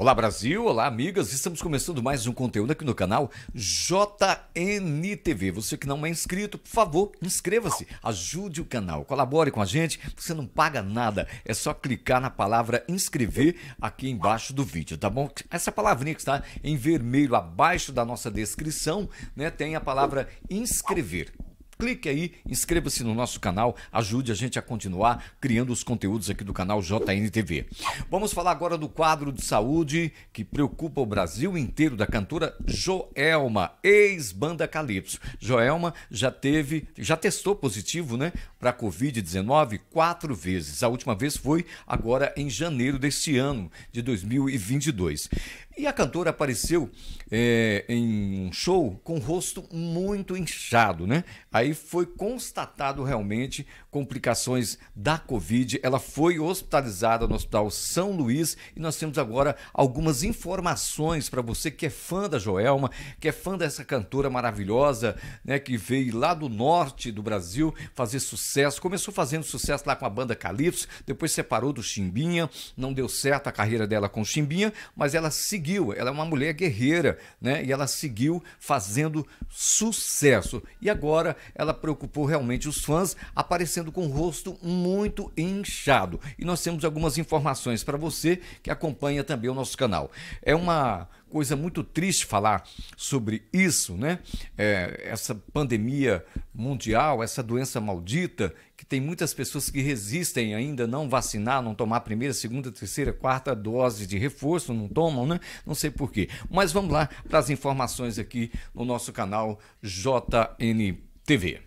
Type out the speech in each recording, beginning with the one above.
Olá Brasil, olá amigas, estamos começando mais um conteúdo aqui no canal JNTV. Você que não é inscrito, por favor, inscreva-se, ajude o canal, colabore com a gente, você não paga nada, é só clicar na palavra inscrever aqui embaixo do vídeo, tá bom? Essa palavrinha que está em vermelho abaixo da nossa descrição, né, tem a palavra inscrever clique aí, inscreva-se no nosso canal, ajude a gente a continuar criando os conteúdos aqui do canal JNTV. Vamos falar agora do quadro de saúde que preocupa o Brasil inteiro da cantora Joelma, ex-banda Calypso. Joelma já teve, já testou positivo, né, para COVID-19 quatro vezes. A última vez foi agora em janeiro deste ano, de 2022. E a cantora apareceu é, em um show com o rosto muito inchado, né? Aí aí foi constatado realmente complicações da Covid. Ela foi hospitalizada no Hospital São Luís e nós temos agora algumas informações para você que é fã da Joelma, que é fã dessa cantora maravilhosa, né, que veio lá do norte do Brasil fazer sucesso. Começou fazendo sucesso lá com a banda Calypso, depois separou do Chimbinha, não deu certo a carreira dela com o Chimbinha, mas ela seguiu. Ela é uma mulher guerreira, né? E ela seguiu fazendo sucesso. E agora ela preocupou realmente os fãs, aparecendo com o rosto muito inchado. E nós temos algumas informações para você que acompanha também o nosso canal. É uma coisa muito triste falar sobre isso, né? É, essa pandemia mundial, essa doença maldita, que tem muitas pessoas que resistem ainda não vacinar, não tomar primeira, segunda, terceira, quarta dose de reforço, não tomam, né? Não sei porquê. Mas vamos lá para as informações aqui no nosso canal JNP. TV.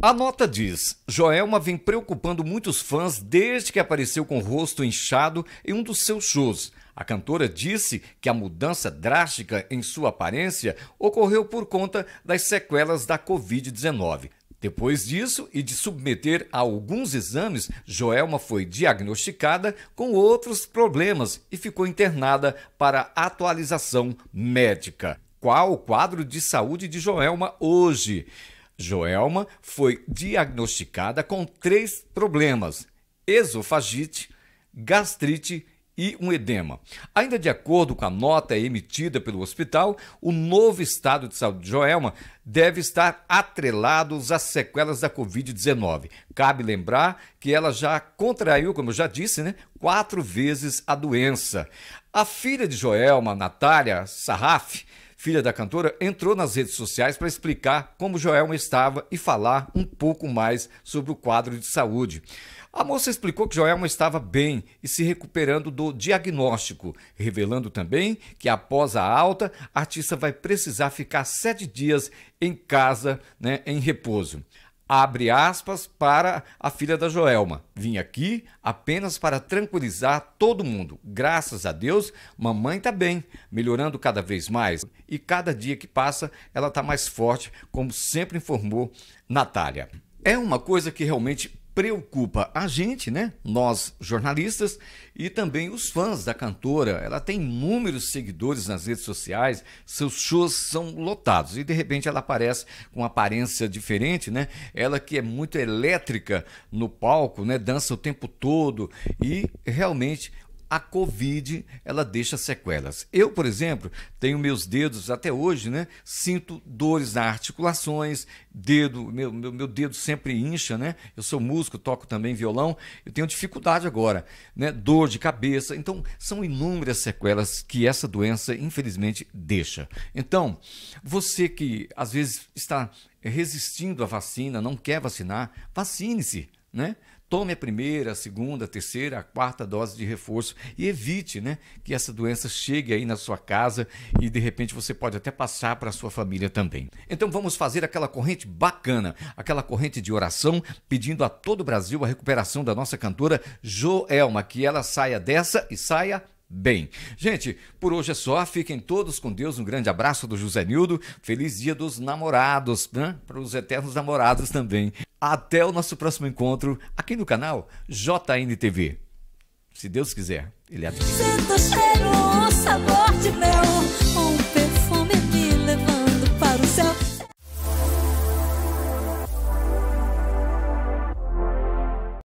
A nota diz: Joelma vem preocupando muitos fãs desde que apareceu com o rosto inchado em um dos seus shows. A cantora disse que a mudança drástica em sua aparência ocorreu por conta das sequelas da Covid-19. Depois disso e de submeter a alguns exames, Joelma foi diagnosticada com outros problemas e ficou internada para atualização médica. Qual o quadro de saúde de Joelma hoje? Joelma foi diagnosticada com três problemas: esofagite, gastrite e um edema. Ainda de acordo com a nota emitida pelo hospital, o novo estado de saúde de Joelma deve estar atrelado às sequelas da Covid-19. Cabe lembrar que ela já contraiu, como eu já disse, né, quatro vezes a doença. A filha de Joelma, Natália Sarraf, filha da cantora, entrou nas redes sociais para explicar como Joelma estava e falar um pouco mais sobre o quadro de saúde. A moça explicou que Joelma estava bem e se recuperando do diagnóstico, revelando também que após a alta, a artista vai precisar ficar sete dias em casa, né, em repouso abre aspas para a filha da Joelma. Vim aqui apenas para tranquilizar todo mundo. Graças a Deus, mamãe está bem, melhorando cada vez mais. E cada dia que passa, ela está mais forte, como sempre informou Natália. É uma coisa que realmente preocupa a gente, né? Nós jornalistas e também os fãs da cantora. Ela tem inúmeros seguidores nas redes sociais, seus shows são lotados e de repente ela aparece com aparência diferente, né? Ela que é muito elétrica no palco, né? Dança o tempo todo e realmente a Covid ela deixa sequelas. Eu, por exemplo, tenho meus dedos até hoje, né? Sinto dores nas articulações, dedo, meu, meu, meu, dedo sempre incha, né? Eu sou músico, toco também violão, eu tenho dificuldade agora, né? Dor de cabeça. Então, são inúmeras sequelas que essa doença, infelizmente, deixa. Então, você que às vezes está resistindo à vacina, não quer vacinar, vacine-se, né? tome a primeira, a segunda, a terceira, a quarta dose de reforço e evite né, que essa doença chegue aí na sua casa e de repente você pode até passar para a sua família também. Então vamos fazer aquela corrente bacana, aquela corrente de oração, pedindo a todo o Brasil a recuperação da nossa cantora Joelma, que ela saia dessa e saia bem. Gente, por hoje é só. Fiquem todos com Deus. Um grande abraço do José Nildo. Feliz dia dos namorados, né? Para os eternos namorados também. Até o nosso próximo encontro aqui no canal JNTV. Se Deus quiser, ele é. Assim.